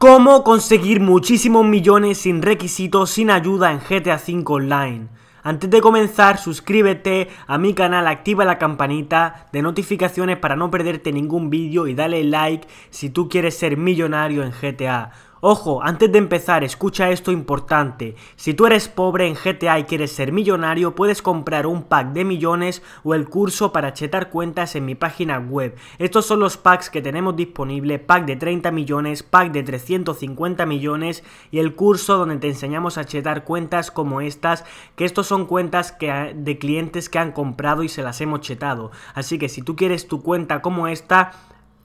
Cómo conseguir muchísimos millones sin requisitos, sin ayuda en GTA 5 Online. Antes de comenzar, suscríbete a mi canal, activa la campanita de notificaciones para no perderte ningún vídeo y dale like si tú quieres ser millonario en GTA. Ojo, antes de empezar, escucha esto importante. Si tú eres pobre en GTA y quieres ser millonario, puedes comprar un pack de millones o el curso para chetar cuentas en mi página web. Estos son los packs que tenemos disponible, pack de 30 millones, pack de 350 millones y el curso donde te enseñamos a chetar cuentas como estas, que estos son cuentas que, de clientes que han comprado y se las hemos chetado. Así que si tú quieres tu cuenta como esta,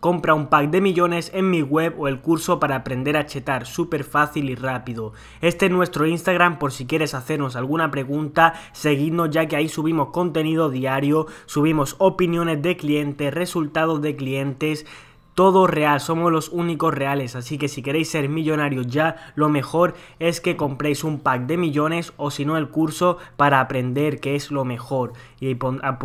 Compra un pack de millones en mi web o el curso para aprender a chetar, súper fácil y rápido. Este es nuestro Instagram por si quieres hacernos alguna pregunta, seguidnos ya que ahí subimos contenido diario, subimos opiniones de clientes, resultados de clientes, todo real, somos los únicos reales, así que si queréis ser millonarios ya, lo mejor es que compréis un pack de millones o si no el curso para aprender que es lo mejor. Y pon, ah,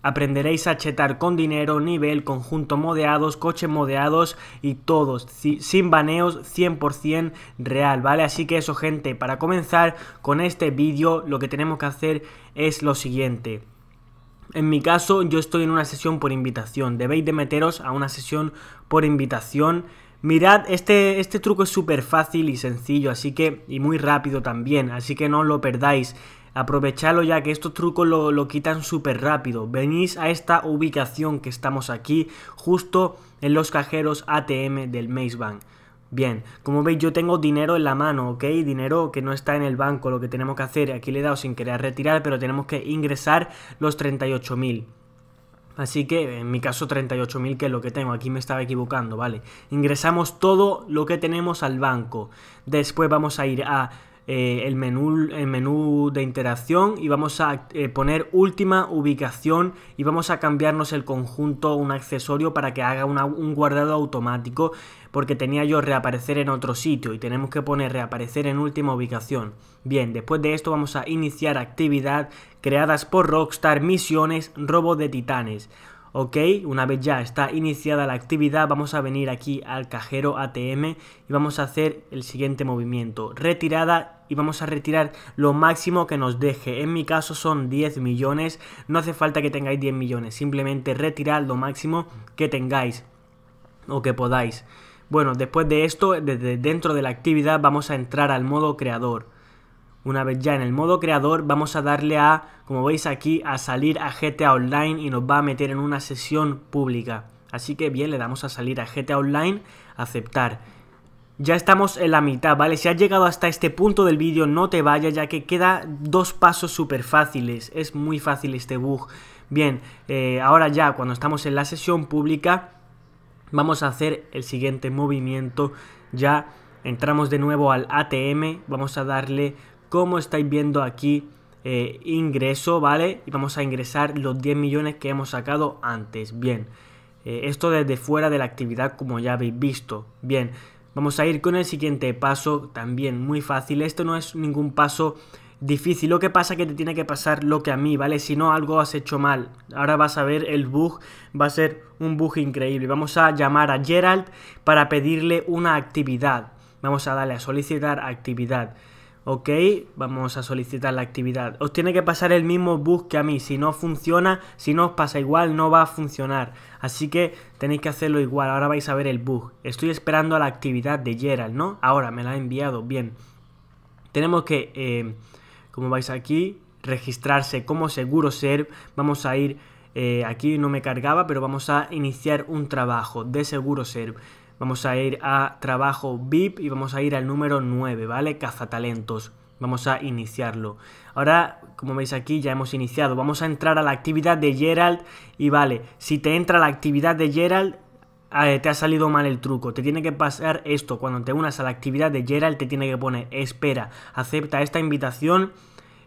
Aprenderéis a chetar con dinero, nivel, conjunto modeados, coche modeados y todos, sin baneos, 100% real, ¿vale? Así que eso, gente, para comenzar con este vídeo, lo que tenemos que hacer es lo siguiente. En mi caso, yo estoy en una sesión por invitación. Debéis de meteros a una sesión por invitación. Mirad, este, este truco es súper fácil y sencillo, así que, y muy rápido también, así que no lo perdáis. Aprovechadlo ya que estos trucos lo, lo quitan súper rápido. Venís a esta ubicación que estamos aquí, justo en los cajeros ATM del Maze Bank. Bien, como veis yo tengo dinero en la mano, ¿ok? Dinero que no está en el banco, lo que tenemos que hacer, aquí le he dado sin querer retirar, pero tenemos que ingresar los 38.000. Así que en mi caso 38.000 que es lo que tengo, aquí me estaba equivocando, ¿vale? Ingresamos todo lo que tenemos al banco. Después vamos a ir a eh, el, menú, el menú de interacción y vamos a eh, poner última ubicación y vamos a cambiarnos el conjunto, un accesorio para que haga un guardado automático porque tenía yo reaparecer en otro sitio y tenemos que poner reaparecer en última ubicación. Bien, después de esto vamos a iniciar actividad creadas por Rockstar, misiones, robo de titanes ok, una vez ya está iniciada la actividad vamos a venir aquí al cajero ATM y vamos a hacer el siguiente movimiento, retirada y vamos a retirar lo máximo que nos deje. En mi caso son 10 millones, no hace falta que tengáis 10 millones, simplemente retirar lo máximo que tengáis o que podáis. Bueno, después de esto, desde dentro de la actividad vamos a entrar al modo creador. Una vez ya en el modo creador vamos a darle a, como veis aquí, a salir a GTA Online y nos va a meter en una sesión pública. Así que bien, le damos a salir a GTA Online, aceptar. Ya estamos en la mitad, ¿vale? Si has llegado hasta este punto del vídeo no te vayas ya que queda dos pasos súper fáciles. Es muy fácil este bug. Bien, eh, ahora ya cuando estamos en la sesión pública vamos a hacer el siguiente movimiento. Ya entramos de nuevo al ATM, vamos a darle como estáis viendo aquí eh, ingreso, ¿vale? Y vamos a ingresar los 10 millones que hemos sacado antes, bien. Eh, esto desde fuera de la actividad como ya habéis visto, bien. Vamos a ir con el siguiente paso, también muy fácil. Esto no es ningún paso difícil. Lo que pasa es que te tiene que pasar lo que a mí, ¿vale? Si no, algo has hecho mal. Ahora vas a ver el bug, va a ser un bug increíble. Vamos a llamar a Gerald para pedirle una actividad. Vamos a darle a solicitar actividad. Ok, vamos a solicitar la actividad. Os tiene que pasar el mismo bug que a mí. Si no funciona, si no os pasa igual, no va a funcionar. Así que tenéis que hacerlo igual. Ahora vais a ver el bug. Estoy esperando a la actividad de Gerald, ¿no? Ahora me la ha enviado. Bien. Tenemos que, eh, como vais aquí, registrarse como seguro ser. Vamos a ir, eh, aquí no me cargaba, pero vamos a iniciar un trabajo de seguro ser. Vamos a ir a trabajo VIP y vamos a ir al número 9, ¿vale? Cazatalentos. Vamos a iniciarlo. Ahora, como veis aquí, ya hemos iniciado. Vamos a entrar a la actividad de Gerald. Y vale, si te entra la actividad de Gerald, ah, eh, te ha salido mal el truco. Te tiene que pasar esto. Cuando te unas a la actividad de Gerald, te tiene que poner espera, acepta esta invitación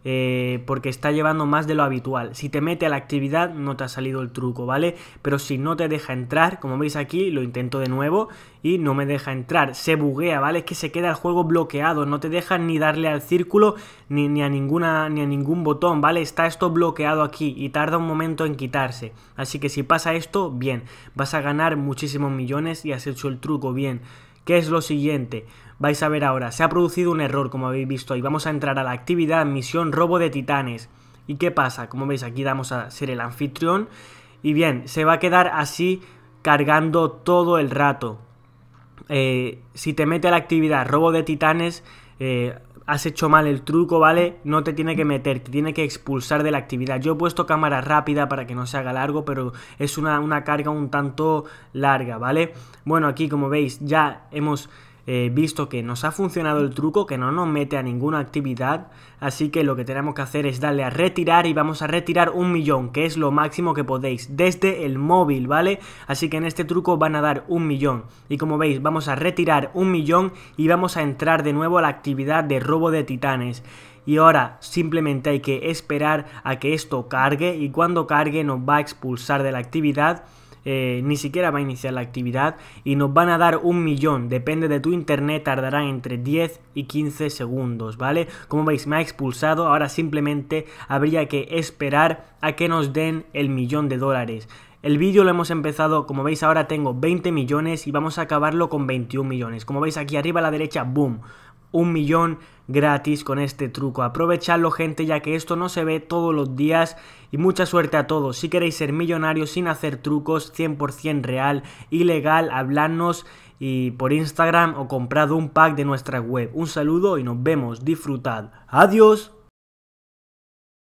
eh, porque está llevando más de lo habitual. Si te mete a la actividad no te ha salido el truco, ¿vale? Pero si no te deja entrar, como veis aquí, lo intento de nuevo y no me deja entrar. Se buguea, ¿vale? Es que se queda el juego bloqueado, no te deja ni darle al círculo ni, a, ninguna, ni a ningún botón, ¿vale? Está esto bloqueado aquí y tarda un momento en quitarse. Así que si pasa esto, bien, vas a ganar muchísimos millones y has hecho el truco bien. ¿Qué es lo siguiente? Vais a ver ahora, se ha producido un error como habéis visto y vamos a entrar a la actividad misión robo de titanes. ¿Y qué pasa? Como veis aquí damos a ser el anfitrión y bien, se va a quedar así cargando todo el rato. Eh, si te mete a la actividad robo de titanes, eh, has hecho mal el truco, ¿vale? No te tiene que meter, te tiene que expulsar de la actividad. Yo he puesto cámara rápida para que no se haga largo, pero es una, una carga un tanto larga, ¿vale? Bueno, aquí como veis ya hemos visto que nos ha funcionado el truco, que no nos mete a ninguna actividad, así que lo que tenemos que hacer es darle a retirar y vamos a retirar un millón, que es lo máximo que podéis, desde el móvil, ¿vale? Así que en este truco van a dar un millón, y como veis vamos a retirar un millón y vamos a entrar de nuevo a la actividad de robo de titanes y ahora simplemente hay que esperar a que esto cargue y cuando cargue nos va a expulsar de la actividad eh, ni siquiera va a iniciar la actividad y nos van a dar un millón, depende de tu internet, tardará entre 10 y 15 segundos, ¿vale? Como veis, me ha expulsado, ahora simplemente habría que esperar a que nos den el millón de dólares. El vídeo lo hemos empezado, como veis ahora tengo 20 millones y vamos a acabarlo con 21 millones. Como veis aquí arriba a la derecha, boom, un millón gratis con este truco. Aprovechadlo gente ya que esto no se ve todos los días y mucha suerte a todos. Si queréis ser millonarios sin hacer trucos 100% real y legal, habladnos y por Instagram o comprad un pack de nuestra web. Un saludo y nos vemos. Disfrutad. Adiós.